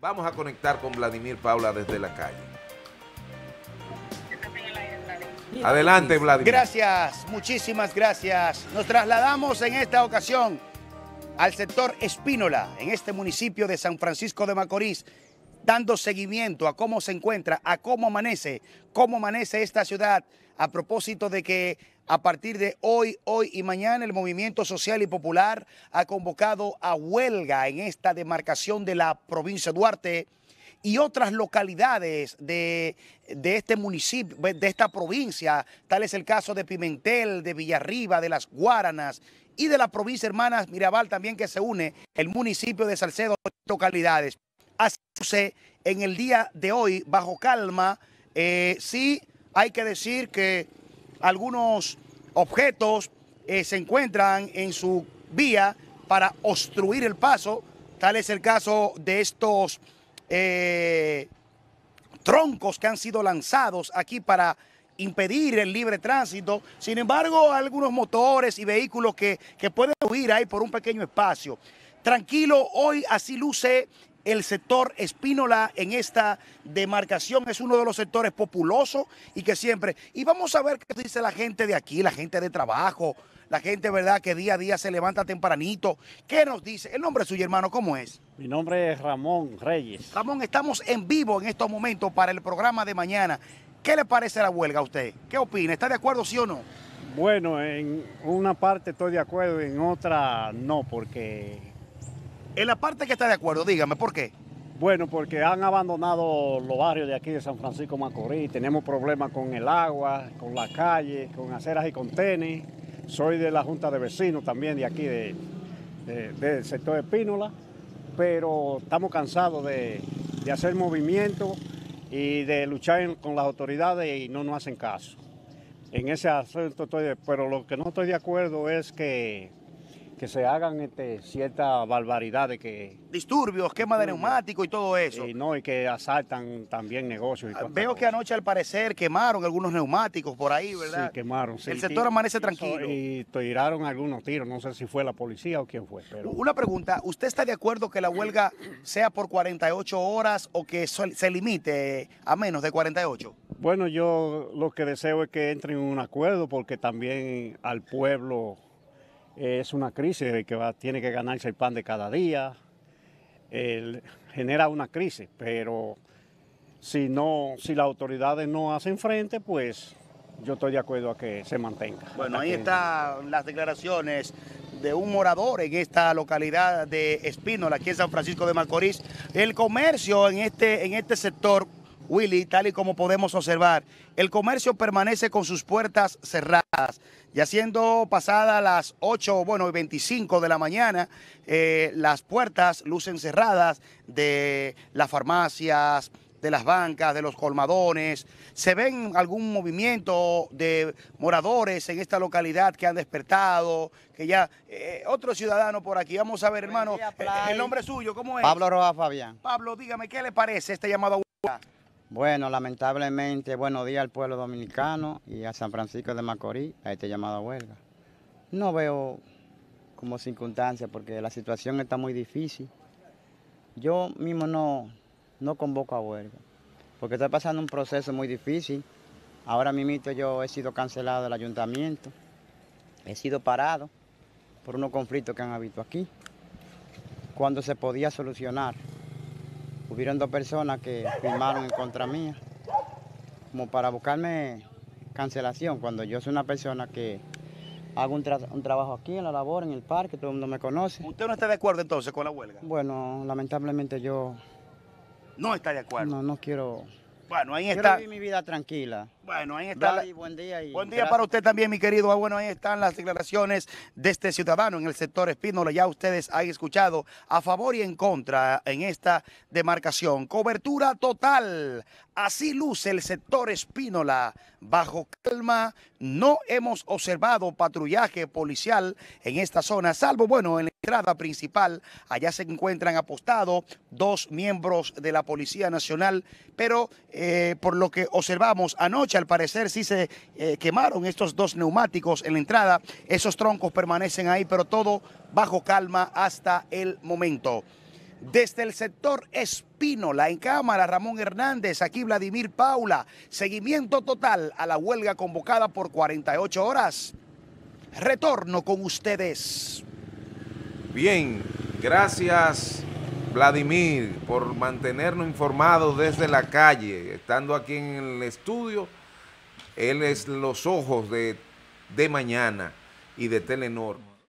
Vamos a conectar con Vladimir Paula desde la calle. Adelante, Vladimir. Gracias, muchísimas gracias. Nos trasladamos en esta ocasión al sector Espínola, en este municipio de San Francisco de Macorís, dando seguimiento a cómo se encuentra, a cómo amanece, cómo amanece esta ciudad, a propósito de que a partir de hoy, hoy y mañana el Movimiento Social y Popular ha convocado a huelga en esta demarcación de la provincia de Duarte y otras localidades de, este municipio, de esta provincia, tal es el caso de Pimentel, de Villarriba, de las Guaranas y de la provincia hermanas Mirabal también que se une el municipio de Salcedo, localidades hace en el día de hoy bajo calma. Eh, sí hay que decir que algunos objetos eh, se encuentran en su vía para obstruir el paso. Tal es el caso de estos eh, troncos que han sido lanzados aquí para impedir el libre tránsito. Sin embargo, algunos motores y vehículos que, que pueden huir ahí por un pequeño espacio. Tranquilo, hoy así luce el sector Espínola en esta demarcación. Es uno de los sectores populosos y que siempre... Y vamos a ver qué dice la gente de aquí, la gente de trabajo, la gente, ¿verdad?, que día a día se levanta tempranito. ¿Qué nos dice? El nombre suyo, hermano, ¿cómo es? Mi nombre es Ramón Reyes. Ramón, estamos en vivo en estos momentos para el programa de mañana. ¿Qué le parece la huelga a usted? ¿Qué opina? ¿Está de acuerdo, sí o no? Bueno, en una parte estoy de acuerdo, en otra no, porque en la parte que está de acuerdo, dígame, ¿por qué? Bueno, porque han abandonado los barrios de aquí de San Francisco Macorís. Tenemos problemas con el agua, con la calle, con aceras y con tenis. Soy de la Junta de Vecinos también de aquí, del sector de Pínola, pero estamos cansados de, hacer movimiento y de luchar con las autoridades y no nos hacen caso. En ese asunto estoy, de pero lo que no estoy de acuerdo es que que se hagan este, barbaridad de que... Disturbios, quema de neumáticos y todo eso. Y no, y que asaltan también negocios. Ah, veo que anoche al parecer quemaron algunos neumáticos por ahí, ¿verdad? Sí, quemaron. Sí. El sector amanece tranquilo. Y tiraron algunos tiros, no sé si fue la policía o quién fue. Pero... Una pregunta, ¿usted está de acuerdo que la huelga sea por 48 horas o que se limite a menos de 48? Bueno, yo lo que deseo es que entren en un acuerdo porque también al pueblo es una crisis que tiene que ganarse el pan de cada día, genera una crisis, pero si, no, si las autoridades no hacen frente, pues yo estoy de acuerdo a que se mantenga. Bueno, ahí están las declaraciones de un morador en esta localidad de Espínola, aquí en San Francisco de Macorís. El comercio en este, en este sector Willy, tal y como podemos observar, el comercio permanece con sus puertas cerradas. Ya siendo pasada las 8, bueno, 25 de la mañana, eh, las puertas lucen cerradas de las farmacias, de las bancas, de los colmadones. ¿Se ven algún movimiento de moradores en esta localidad que han despertado? Que ya, eh, otro ciudadano por aquí, vamos a ver, hermano, el, nombre suyo, ¿cómo es? Pablo Roa Fabián. Pablo, dígame, ¿qué le parece este llamado bueno, lamentablemente, buenos días al pueblo dominicano y a San Francisco de Macorís, a este llamado a huelga. No veo como circunstancia porque la situación está muy difícil. Yo mismo no, no convoco a huelga porque está pasando un proceso muy difícil. Ahora mismo yo he sido cancelado del ayuntamiento, he sido parado por unos conflictos que han habido aquí, cuando se podía solucionar hubieron dos personas que firmaron en contra mía, como para buscarme cancelación, cuando yo soy una persona que hago un, trabajo aquí en la labor, en el parque, todo el mundo me conoce. ¿Usted no está de acuerdo entonces con la huelga? Bueno, lamentablemente yo... No está de acuerdo. No, no quiero... Bueno, ahí está. Quiero vivir mi vida tranquila. Bueno, ahí está. buen día. para usted también, mi querido. Ah, bueno, ahí están las declaraciones de este ciudadano en el sector Espínola. Ya ustedes han escuchado a favor y en contra en esta demarcación. Cobertura total. Así luce el sector Espínola. Bajo calma, no hemos observado patrullaje policial en esta zona, salvo, bueno, en la entrada principal. Allá se encuentran apostados dos miembros de la Policía Nacional, pero eh, por lo que observamos anoche, al parecer sí se eh, quemaron estos dos neumáticos en la entrada. Esos troncos permanecen ahí, pero todo bajo calma hasta el momento. Desde el sector Espínola, en cámara, Ramón Hernández, aquí Vladimir Paula. Seguimiento total a la huelga convocada por 48 horas. Retorno con ustedes. Bien, gracias Vladimir por mantenernos informados desde la calle, estando aquí en el estudio él es los ojos de, de mañana y de Telenor.